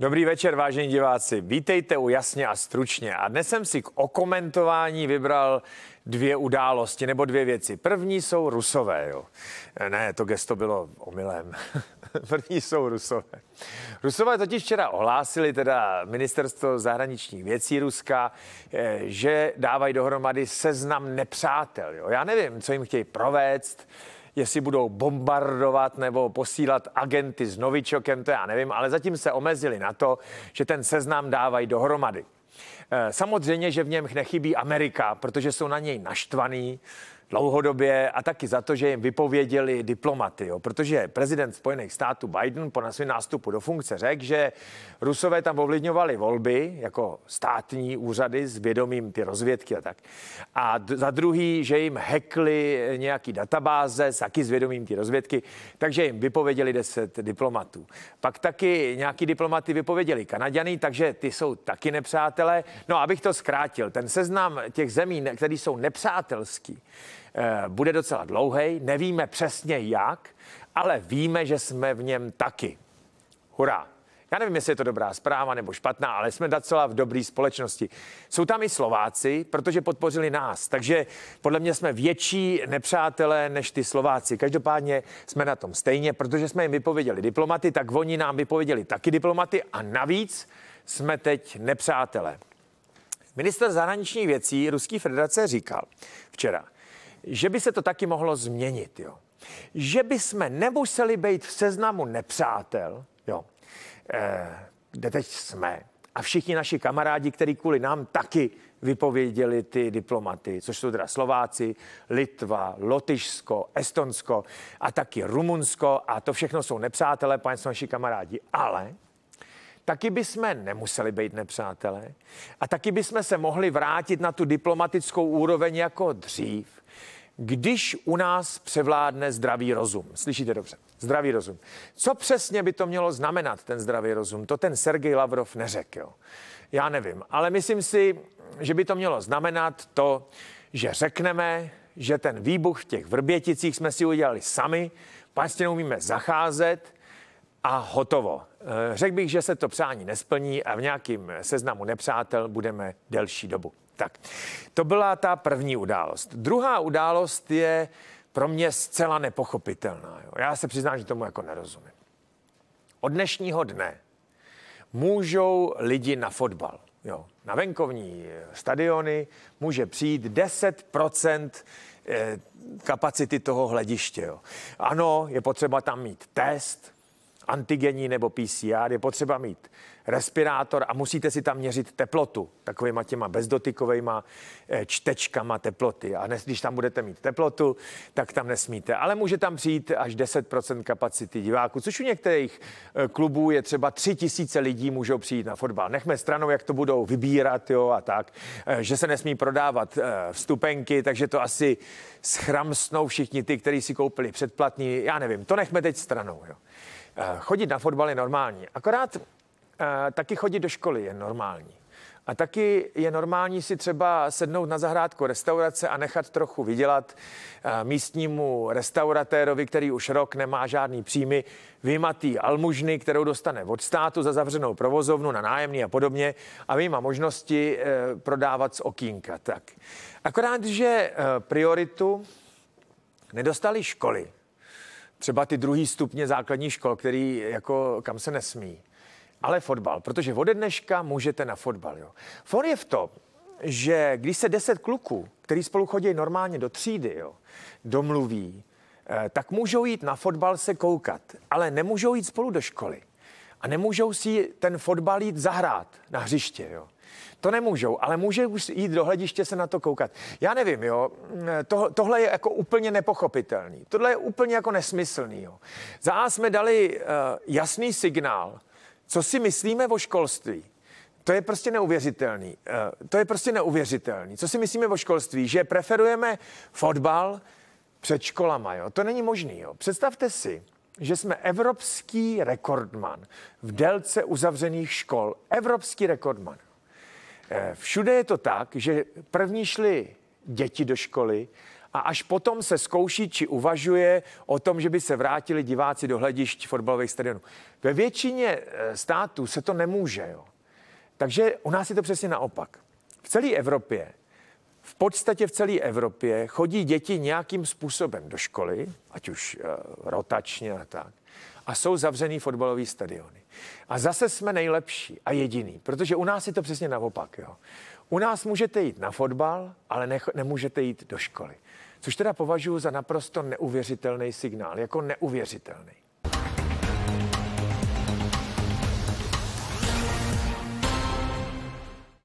Dobrý večer, vážení diváci. Vítejte u Jasně a stručně. A dnes jsem si k okomentování vybral dvě události nebo dvě věci. První jsou rusové, jo. Eh, ne, to gesto bylo omylem. První jsou rusové. Rusové totiž včera ohlásili, teda ministerstvo zahraničních věcí Ruska, eh, že dávají dohromady seznam nepřátel. Jo. Já nevím, co jim chtějí provést, jestli budou bombardovat nebo posílat agenty s novičokem, to já nevím, ale zatím se omezili na to, že ten seznam dávají dohromady. Eh, samozřejmě, že v něm nechybí Amerika, protože jsou na něj naštvaný, dlouhodobě a taky za to, že jim vypověděli diplomaty, jo? protože prezident Spojených států Biden po na svém nástupu do funkce řekl, že Rusové tam ovlivňovali volby jako státní úřady s vědomím ty rozvědky a tak. A d- za druhý, že jim hekli nějaký databáze, taky s vědomím ty rozvědky, takže jim vypověděli 10 diplomatů. Pak taky nějaký diplomaty vypověděli Kanaděny, takže ty jsou taky nepřátelé. No, abych to zkrátil, ten seznam těch zemí, které jsou nepřátelský, Eh, bude docela dlouhý, nevíme přesně jak, ale víme, že jsme v něm taky. Hurá! Já nevím, jestli je to dobrá zpráva nebo špatná, ale jsme docela v dobré společnosti. Jsou tam i Slováci, protože podpořili nás, takže podle mě jsme větší nepřátelé než ty Slováci. Každopádně jsme na tom stejně, protože jsme jim vypověděli diplomaty, tak oni nám vypověděli taky diplomaty a navíc jsme teď nepřátelé. Minister zahraničních věcí Ruské federace říkal včera, že by se to taky mohlo změnit. Jo. Že by jsme nemuseli být v seznamu nepřátel, jo, e, kde teď jsme, a všichni naši kamarádi, který kvůli nám taky vypověděli ty diplomaty, což jsou teda Slováci, Litva, Lotyšsko, Estonsko a taky Rumunsko a to všechno jsou nepřátelé, pane jsou naši kamarádi. Ale taky jsme nemuseli být nepřátelé a taky jsme se mohli vrátit na tu diplomatickou úroveň jako dřív když u nás převládne zdravý rozum. Slyšíte dobře? Zdravý rozum. Co přesně by to mělo znamenat, ten zdravý rozum? To ten Sergej Lavrov neřekl. Já nevím, ale myslím si, že by to mělo znamenat to, že řekneme, že ten výbuch v těch vrběticích jsme si udělali sami, vlastně umíme zacházet, a hotovo. Eh, řekl bych, že se to přání nesplní a v nějakém seznamu nepřátel budeme delší dobu. Tak, to byla ta první událost. Druhá událost je pro mě zcela nepochopitelná. Jo. Já se přiznám, že tomu jako nerozumím. Od dnešního dne můžou lidi na fotbal, jo, na venkovní eh, stadiony, může přijít 10 eh, kapacity toho hlediště. Jo. Ano, je potřeba tam mít test, antigenní nebo PCR, je potřeba mít respirátor a musíte si tam měřit teplotu takovýma těma bezdotykovejma eh, čtečkama teploty. A dnes, když tam budete mít teplotu, tak tam nesmíte. Ale může tam přijít až 10% kapacity diváků, což u některých eh, klubů je třeba 3000 lidí můžou přijít na fotbal. Nechme stranou, jak to budou vybírat jo, a tak, eh, že se nesmí prodávat vstupenky, takže to asi schramsnou všichni ty, kteří si koupili předplatní. Já nevím, to nechme teď stranou. Jo. Eh, chodit na fotbal je normální, akorát eh, taky chodit do školy je normální. A taky je normální si třeba sednout na zahrádku restaurace a nechat trochu vydělat eh, místnímu restauratérovi, který už rok nemá žádný příjmy, vyjmatý almužny, kterou dostane od státu za zavřenou provozovnu na nájemný a podobně a vyjma možnosti prodávat z okýnka. Tak. Akorát, že prioritu nedostali školy, třeba ty druhý stupně základní škol, který jako kam se nesmí. Ale fotbal, protože ode dneška můžete na fotbal. Jo. For je v tom, že když se deset kluků, který spolu chodí normálně do třídy, jo, domluví, eh, tak můžou jít na fotbal se koukat, ale nemůžou jít spolu do školy. A nemůžou si ten fotbal jít zahrát na hřiště. Jo. To nemůžou, ale může už jít do hlediště se na to koukat. Já nevím, jo, to, tohle je jako úplně nepochopitelný. Tohle je úplně jako nesmyslný. Jo. Za A jsme dali uh, jasný signál, co si myslíme o školství. To je prostě neuvěřitelný. Uh, to je prostě neuvěřitelný. Co si myslíme o školství? Že preferujeme fotbal před školama, jo. To není možný, jo. Představte si, že jsme evropský rekordman v délce uzavřených škol. Evropský rekordman. Eh, všude je to tak, že první šli děti do školy a až potom se zkouší či uvažuje o tom, že by se vrátili diváci do hledišť fotbalových stadionů. Ve většině eh, států se to nemůže. Jo. Takže u nás je to přesně naopak. V celé Evropě, v podstatě v celé Evropě chodí děti nějakým způsobem do školy, ať už eh, rotačně a tak a jsou zavřený fotbalové stadiony. A zase jsme nejlepší a jediný, protože u nás je to přesně naopak. Jo. U nás můžete jít na fotbal, ale ne, nemůžete jít do školy. Což teda považuji za naprosto neuvěřitelný signál, jako neuvěřitelný.